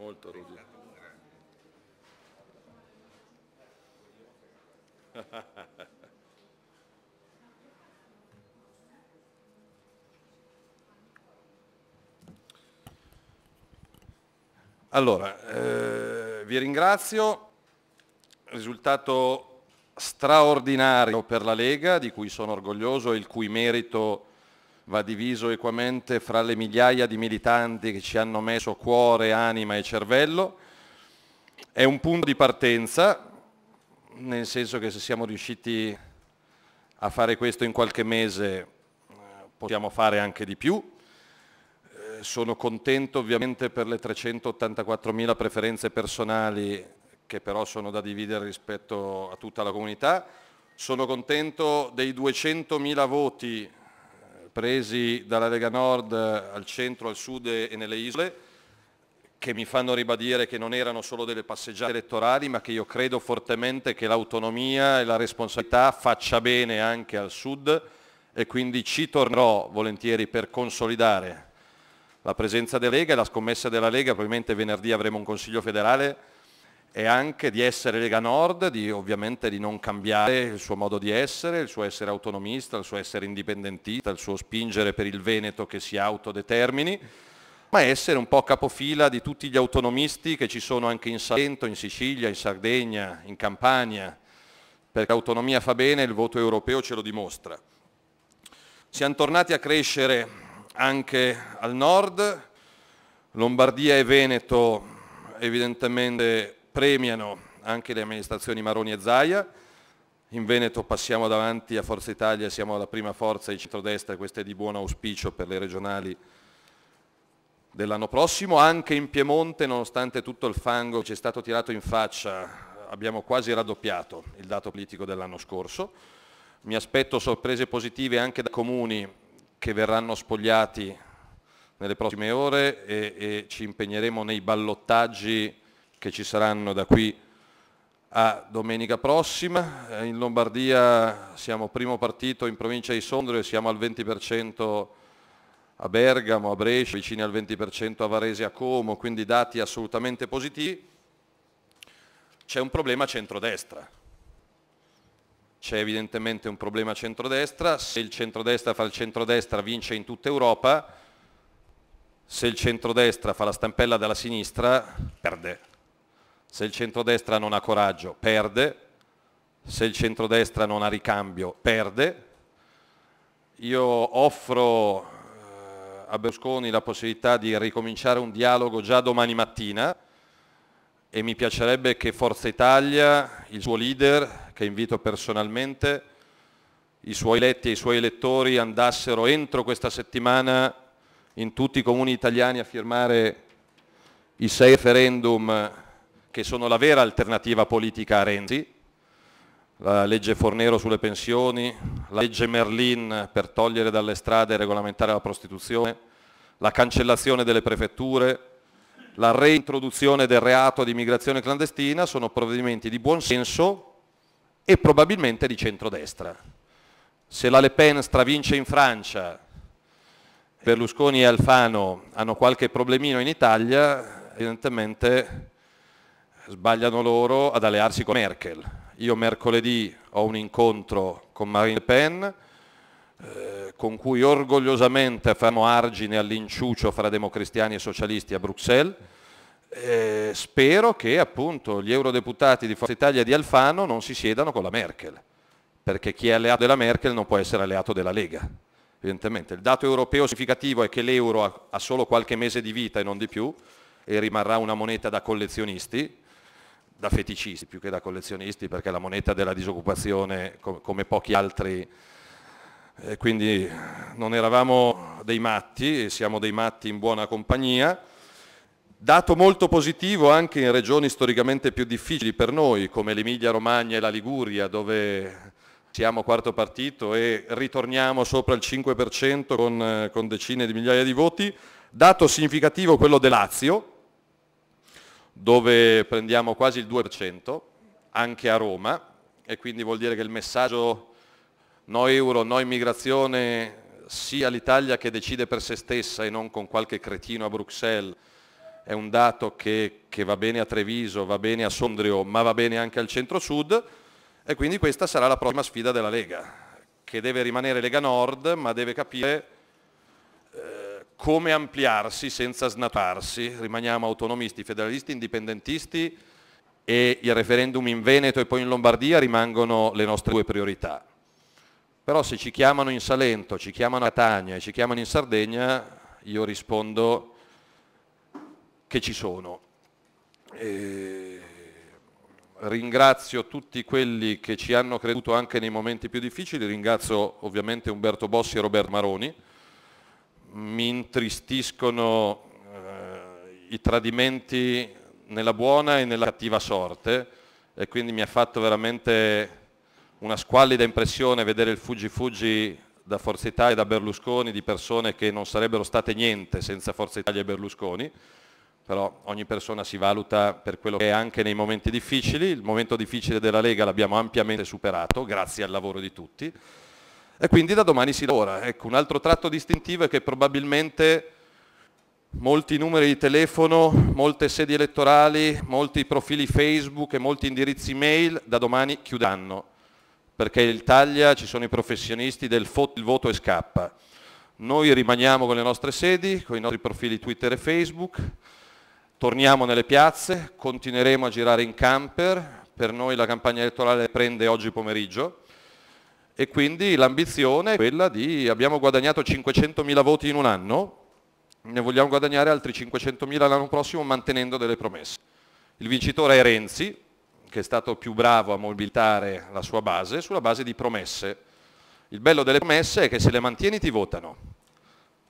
Molto Rudy. Allora, eh, vi ringrazio, risultato straordinario per la Lega, di cui sono orgoglioso e il cui merito va diviso equamente fra le migliaia di militanti che ci hanno messo cuore, anima e cervello. È un punto di partenza, nel senso che se siamo riusciti a fare questo in qualche mese eh, possiamo fare anche di più. Eh, sono contento ovviamente per le 384.000 preferenze personali che però sono da dividere rispetto a tutta la comunità. Sono contento dei 200.000 voti presi dalla Lega Nord eh, al centro, al sud e nelle isole, che mi fanno ribadire che non erano solo delle passeggiate elettorali, ma che io credo fortemente che l'autonomia e la responsabilità faccia bene anche al sud e quindi ci tornerò volentieri per consolidare la presenza della Lega e la scommessa della Lega, probabilmente venerdì avremo un Consiglio federale e anche di essere Lega Nord, di ovviamente di non cambiare il suo modo di essere, il suo essere autonomista, il suo essere indipendentista, il suo spingere per il Veneto che si autodetermini, ma essere un po' capofila di tutti gli autonomisti che ci sono anche in Salento, in Sicilia, in Sardegna, in Campania, perché l'autonomia fa bene e il voto europeo ce lo dimostra. Siamo tornati a crescere anche al nord, Lombardia e Veneto evidentemente premiano anche le amministrazioni Maroni e Zaia, in Veneto passiamo davanti a Forza Italia, siamo la prima forza di centrodestra, questo è di buon auspicio per le regionali dell'anno prossimo, anche in Piemonte nonostante tutto il fango che ci è stato tirato in faccia abbiamo quasi raddoppiato il dato politico dell'anno scorso, mi aspetto sorprese positive anche da comuni che verranno spogliati nelle prossime ore e, e ci impegneremo nei ballottaggi che ci saranno da qui a domenica prossima. Eh, in Lombardia siamo primo partito in provincia di Sondrio e siamo al 20% a Bergamo, a Brescia, vicini al 20% a Varese e a Como, quindi dati assolutamente positivi. C'è un problema centrodestra. C'è evidentemente un problema centrodestra, se il centrodestra fa il centrodestra vince in tutta Europa, se il centrodestra fa la stampella dalla sinistra perde se il centrodestra non ha coraggio, perde. Se il centrodestra non ha ricambio, perde. Io offro eh, a Berlusconi la possibilità di ricominciare un dialogo già domani mattina e mi piacerebbe che Forza Italia, il suo leader, che invito personalmente, i suoi eletti e i suoi elettori andassero entro questa settimana in tutti i comuni italiani a firmare i sei referendum che sono la vera alternativa politica a Renzi, la legge Fornero sulle pensioni, la legge Merlin per togliere dalle strade e regolamentare la prostituzione, la cancellazione delle prefetture, la reintroduzione del reato di immigrazione clandestina sono provvedimenti di buon senso e probabilmente di centrodestra. Se la Le Pen stravince in Francia, Berlusconi e Alfano hanno qualche problemino in Italia, evidentemente sbagliano loro ad allearsi con Merkel. Io mercoledì ho un incontro con Marine Le Pen, eh, con cui orgogliosamente faremo argine all'inciucio fra democristiani e socialisti a Bruxelles. Eh, spero che appunto gli eurodeputati di Forza Italia e di Alfano non si siedano con la Merkel, perché chi è alleato della Merkel non può essere alleato della Lega. Evidentemente il dato europeo significativo è che l'euro ha solo qualche mese di vita e non di più e rimarrà una moneta da collezionisti, da feticisti più che da collezionisti perché è la moneta della disoccupazione come pochi altri e eh, quindi non eravamo dei matti, e siamo dei matti in buona compagnia. Dato molto positivo anche in regioni storicamente più difficili per noi, come l'Emilia Romagna e la Liguria, dove siamo quarto partito e ritorniamo sopra il 5% con, con decine di migliaia di voti. Dato significativo quello del Lazio, dove prendiamo quasi il 2%, anche a Roma, e quindi vuol dire che il messaggio no euro, no immigrazione, sia l'Italia che decide per se stessa e non con qualche cretino a Bruxelles, è un dato che, che va bene a Treviso, va bene a Sondrio, ma va bene anche al centro-sud, e quindi questa sarà la prossima sfida della Lega, che deve rimanere Lega Nord, ma deve capire... Eh, come ampliarsi senza snatarsi, rimaniamo autonomisti, federalisti, indipendentisti e il referendum in Veneto e poi in Lombardia rimangono le nostre due priorità. Però se ci chiamano in Salento, ci chiamano a Catania e ci chiamano in Sardegna, io rispondo che ci sono. E ringrazio tutti quelli che ci hanno creduto anche nei momenti più difficili, ringrazio ovviamente Umberto Bossi e Roberto Maroni, mi intristiscono eh, i tradimenti nella buona e nella cattiva sorte e quindi mi ha fatto veramente una squallida impressione vedere il fuggi fuggi da Forza Italia e da Berlusconi di persone che non sarebbero state niente senza Forza Italia e Berlusconi, però ogni persona si valuta per quello che è anche nei momenti difficili, il momento difficile della Lega l'abbiamo ampiamente superato grazie al lavoro di tutti. E quindi da domani si lavora. Ecco, un altro tratto distintivo è che probabilmente molti numeri di telefono, molte sedi elettorali, molti profili Facebook e molti indirizzi mail da domani chiudanno, perché in Italia ci sono i professionisti del il voto e scappa. Noi rimaniamo con le nostre sedi, con i nostri profili Twitter e Facebook, torniamo nelle piazze, continueremo a girare in camper, per noi la campagna elettorale prende oggi pomeriggio, e quindi l'ambizione è quella di abbiamo guadagnato 500.000 voti in un anno, ne vogliamo guadagnare altri 500.000 l'anno prossimo mantenendo delle promesse. Il vincitore è Renzi, che è stato più bravo a mobilitare la sua base sulla base di promesse. Il bello delle promesse è che se le mantieni ti votano.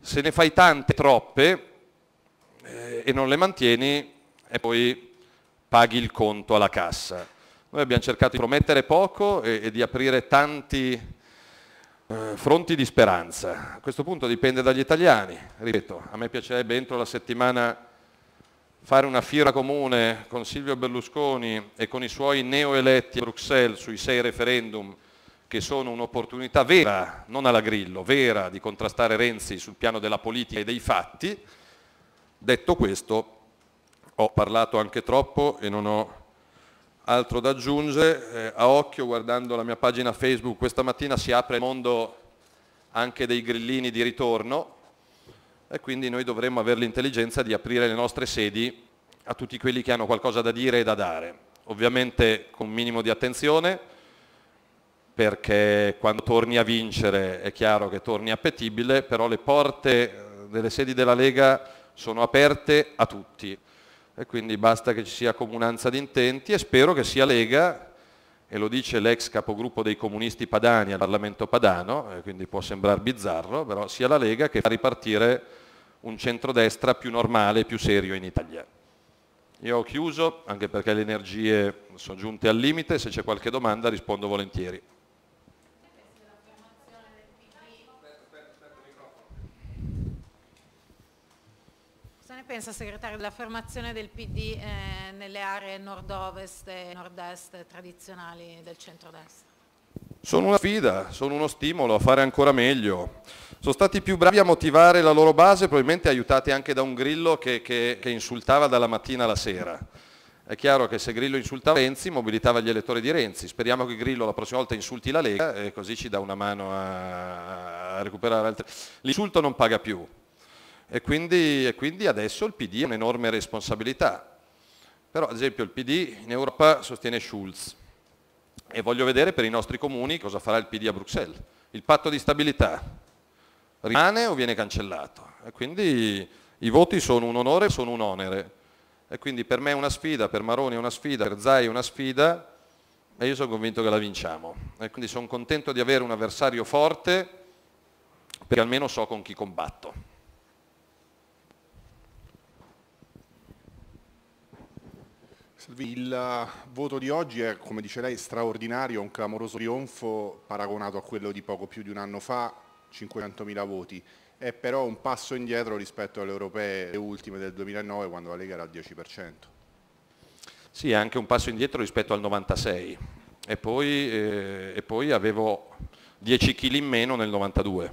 Se ne fai tante, troppe, eh, e non le mantieni, e poi paghi il conto alla cassa. Noi abbiamo cercato di promettere poco e, e di aprire tanti eh, fronti di speranza. A questo punto dipende dagli italiani, ripeto, a me piacerebbe entro la settimana fare una fiera comune con Silvio Berlusconi e con i suoi neoeletti a Bruxelles sui sei referendum che sono un'opportunità vera, non alla grillo, vera di contrastare Renzi sul piano della politica e dei fatti. Detto questo, ho parlato anche troppo e non ho Altro da aggiungere, eh, a occhio guardando la mia pagina Facebook questa mattina si apre il mondo anche dei grillini di ritorno e quindi noi dovremmo avere l'intelligenza di aprire le nostre sedi a tutti quelli che hanno qualcosa da dire e da dare. Ovviamente con un minimo di attenzione perché quando torni a vincere è chiaro che torni appetibile, però le porte eh, delle sedi della Lega sono aperte a tutti e quindi basta che ci sia comunanza di intenti e spero che sia Lega, e lo dice l'ex capogruppo dei comunisti padani al Parlamento padano, eh, quindi può sembrare bizzarro, però sia la Lega che fa ripartire un centrodestra più normale e più serio in Italia. Io ho chiuso, anche perché le energie sono giunte al limite, se c'è qualche domanda rispondo volentieri. pensa, segretario, dell'affermazione del PD eh, nelle aree nord-ovest e nord-est tradizionali del centro-destra? Sono una sfida, sono uno stimolo a fare ancora meglio. Sono stati più bravi a motivare la loro base, probabilmente aiutati anche da un grillo che, che, che insultava dalla mattina alla sera. È chiaro che se Grillo insultava Renzi, mobilitava gli elettori di Renzi. Speriamo che Grillo la prossima volta insulti la Lega e così ci dà una mano a, a recuperare altri. L'insulto non paga più, e quindi, e quindi adesso il PD ha un'enorme responsabilità. Però ad esempio il PD in Europa sostiene Schulz e voglio vedere per i nostri comuni cosa farà il PD a Bruxelles. Il patto di stabilità rimane o viene cancellato? E quindi i voti sono un onore, sono un onere. E quindi per me è una sfida, per Maroni è una sfida, per Zai è una sfida e io sono convinto che la vinciamo. E quindi sono contento di avere un avversario forte perché almeno so con chi combatto. Il voto di oggi è, come dice lei, straordinario, un clamoroso trionfo paragonato a quello di poco più di un anno fa, 500.000 voti. È però un passo indietro rispetto alle europee le ultime del 2009 quando la Lega era al 10%. Sì, è anche un passo indietro rispetto al 96 e poi, eh, e poi avevo 10 kg in meno nel 92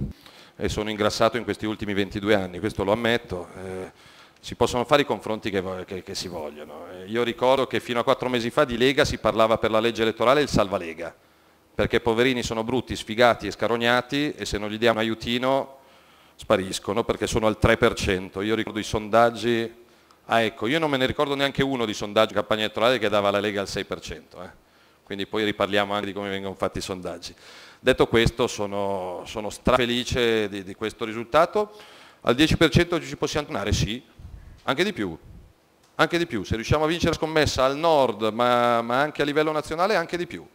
e sono ingrassato in questi ultimi 22 anni, questo lo ammetto. Eh, si possono fare i confronti che, che, che, si vogliono. Eh, io ricordo che fino a quattro mesi fa di Lega si parlava per la legge elettorale il salvalega, perché poverini sono brutti, sfigati e scarognati e se non gli diamo aiutino spariscono perché sono al 3%. Io ricordo i sondaggi, ah ecco, io non me ne ricordo neanche uno di sondaggio campagna elettorale che dava la Lega al 6%, eh. quindi poi riparliamo anche di come vengono fatti i sondaggi. Detto questo sono, sono strafelice di, di questo risultato, al 10% ci possiamo tornare? Sì, anche di più, anche di più, se riusciamo a vincere la scommessa al nord ma, ma anche a livello nazionale anche di più.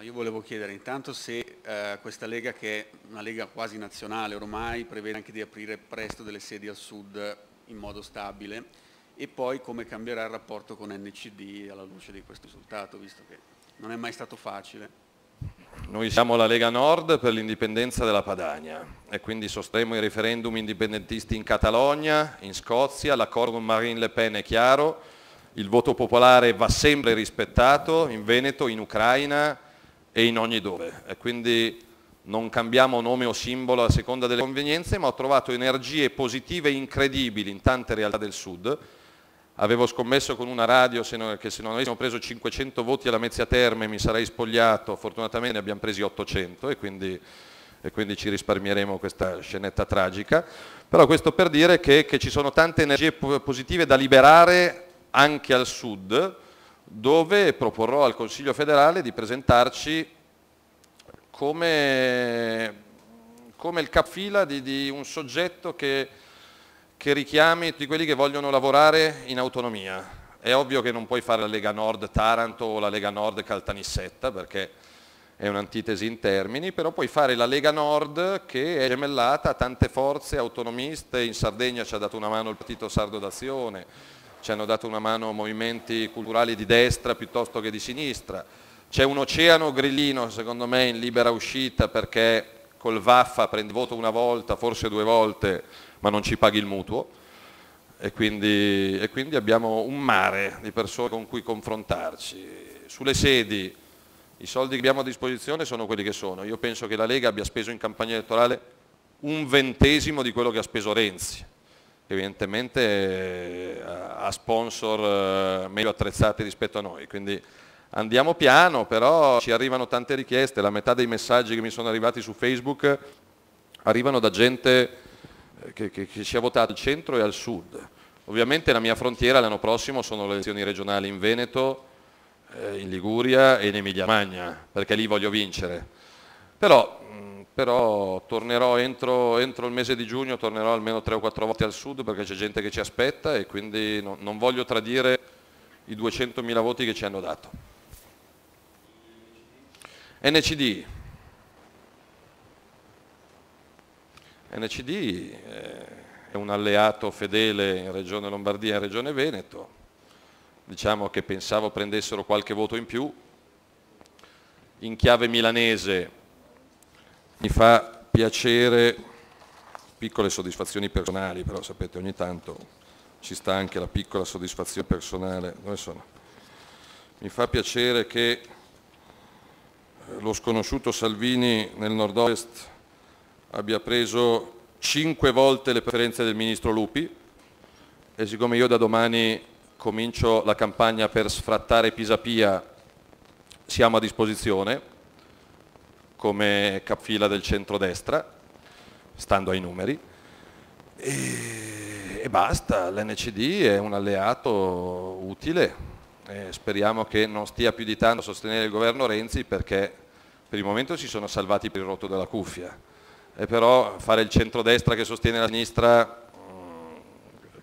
Io volevo chiedere intanto se eh, questa Lega, che è una Lega quasi nazionale ormai, prevede anche di aprire presto delle sedi al sud in modo stabile e poi come cambierà il rapporto con NCD alla luce di questo risultato, visto che non è mai stato facile. Noi siamo la Lega Nord per l'indipendenza della Padania e quindi sosteniamo i referendum indipendentisti in Catalogna, in Scozia, l'accordo Marine Le Pen è chiaro, il voto popolare va sempre rispettato in Veneto, in Ucraina e in ogni dove. E quindi non cambiamo nome o simbolo a seconda delle convenienze, ma ho trovato energie positive incredibili in tante realtà del Sud avevo scommesso con una radio che se non avessimo preso 500 voti alla Mezzia Terme mi sarei spogliato, fortunatamente ne abbiamo presi 800 e quindi, e quindi ci risparmieremo questa scenetta tragica, però questo per dire che, che ci sono tante energie positive da liberare anche al sud, dove proporrò al Consiglio federale di presentarci come, come il capfila di, di un soggetto che che richiami tutti quelli che vogliono lavorare in autonomia. È ovvio che non puoi fare la Lega Nord Taranto o la Lega Nord Caltanissetta perché è un'antitesi in termini, però puoi fare la Lega Nord che è gemellata a tante forze autonomiste, in Sardegna ci ha dato una mano il Partito Sardo d'Azione, ci hanno dato una mano movimenti culturali di destra piuttosto che di sinistra, c'è un oceano grillino secondo me in libera uscita perché col Vaffa prende voto una volta, forse due volte, ma non ci paghi il mutuo e quindi, e quindi abbiamo un mare di persone con cui confrontarci. Sulle sedi i soldi che abbiamo a disposizione sono quelli che sono. Io penso che la Lega abbia speso in campagna elettorale un ventesimo di quello che ha speso Renzi, evidentemente eh, ha sponsor eh, meglio attrezzati rispetto a noi, quindi andiamo piano, però ci arrivano tante richieste, la metà dei messaggi che mi sono arrivati su Facebook arrivano da gente che, che, che sia votato al centro e al sud. Ovviamente la mia frontiera l'anno prossimo sono le elezioni regionali in Veneto, eh, in Liguria e in Emilia Magna, perché lì voglio vincere. Però, però tornerò entro, entro, il mese di giugno, tornerò almeno tre o quattro volte al sud perché c'è gente che ci aspetta e quindi no, non voglio tradire i 200.000 voti che ci hanno dato. NCD, NCD eh, è un alleato fedele in Regione Lombardia e in Regione Veneto, diciamo che pensavo prendessero qualche voto in più, in chiave milanese mi fa piacere, piccole soddisfazioni personali, però sapete ogni tanto ci sta anche la piccola soddisfazione personale, mi fa piacere che lo sconosciuto Salvini nel nord-ovest abbia preso cinque volte le preferenze del ministro Lupi e siccome io da domani comincio la campagna per sfrattare Pisapia, siamo a disposizione come capfila del centrodestra, stando ai numeri, e, e basta, l'NCD è un alleato utile, speriamo che non stia più di tanto a sostenere il governo Renzi perché per il momento si sono salvati per il rotto della cuffia e però fare il centrodestra che sostiene la sinistra mm,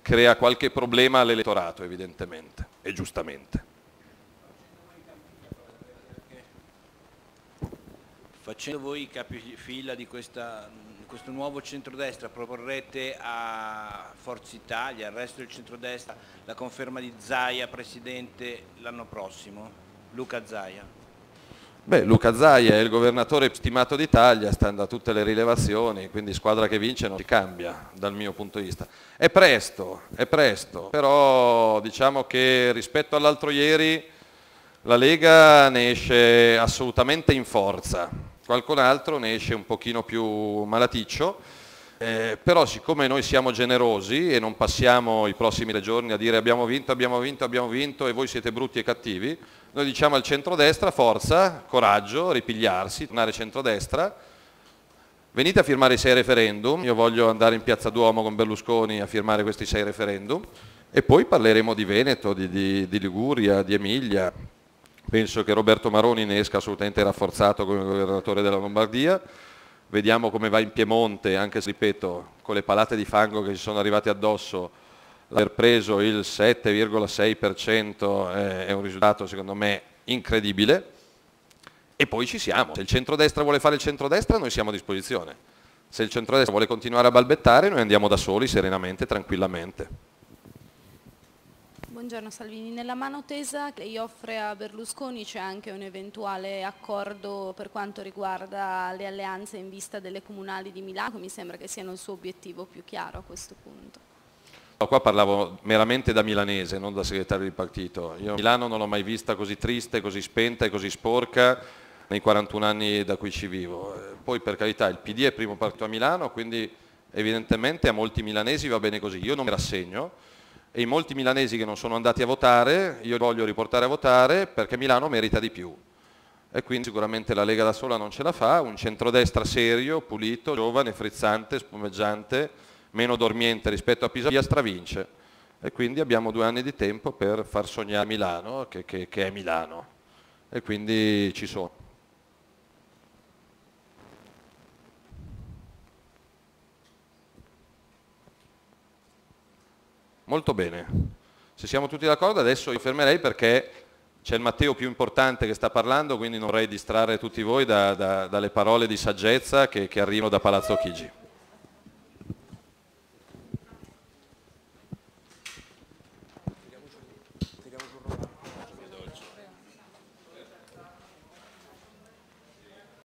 crea qualche problema all'elettorato evidentemente e giustamente. Facendo voi capifila di questa, questo nuovo centrodestra, proporrete a Forza Italia, al resto del centrodestra, la conferma di Zaia Presidente l'anno prossimo? Luca Zaia. Beh, Luca Zaia è il governatore stimato d'Italia, stando a tutte le rilevazioni, quindi squadra che vince non si cambia dal mio punto di vista. È presto, è presto, però diciamo che rispetto all'altro ieri la Lega ne esce assolutamente in forza, qualcun altro ne esce un pochino più malaticcio, eh, però siccome noi siamo generosi e non passiamo i prossimi tre giorni a dire abbiamo vinto, abbiamo vinto, abbiamo vinto e voi siete brutti e cattivi, noi diciamo al centrodestra forza, coraggio, ripigliarsi, tornare centrodestra. Venite a firmare i sei referendum, io voglio andare in Piazza Duomo con Berlusconi a firmare questi sei referendum e poi parleremo di Veneto, di, di, di Liguria, di Emilia. Penso che Roberto Maroni ne esca assolutamente rafforzato come governatore della Lombardia vediamo come va in Piemonte, anche se ripeto, con le palate di fango che ci sono arrivate addosso l'aver preso il 7,6% eh, è un risultato secondo me incredibile e poi ci siamo. Se il centrodestra vuole fare il centrodestra noi siamo a disposizione, se il centrodestra vuole continuare a balbettare noi andiamo da soli serenamente, tranquillamente. Buongiorno Salvini, nella mano tesa che lei offre a Berlusconi c'è anche un eventuale accordo per quanto riguarda le alleanze in vista delle comunali di Milano, mi sembra che siano il suo obiettivo più chiaro a questo punto. Qua parlavo meramente da milanese, non da segretario di partito. Io Milano non l'ho mai vista così triste, così spenta e così sporca nei 41 anni da cui ci vivo. Eh, poi per carità il PD è primo partito a Milano, quindi evidentemente a molti milanesi va bene così. Io non mi rassegno e i molti milanesi che non sono andati a votare, io voglio riportare a votare perché Milano merita di più. E quindi sicuramente la Lega da sola non ce la fa, un centrodestra serio, pulito, giovane, frizzante, spumeggiante, meno dormiente rispetto a Pisa, Piastra vince e quindi abbiamo due anni di tempo per far sognare Milano che, che, che è Milano e quindi ci sono. Molto bene, se siamo tutti d'accordo adesso io fermerei perché c'è il Matteo più importante che sta parlando, quindi non vorrei distrarre tutti voi da, da, dalle parole di saggezza che, che arrivano da Palazzo Chigi.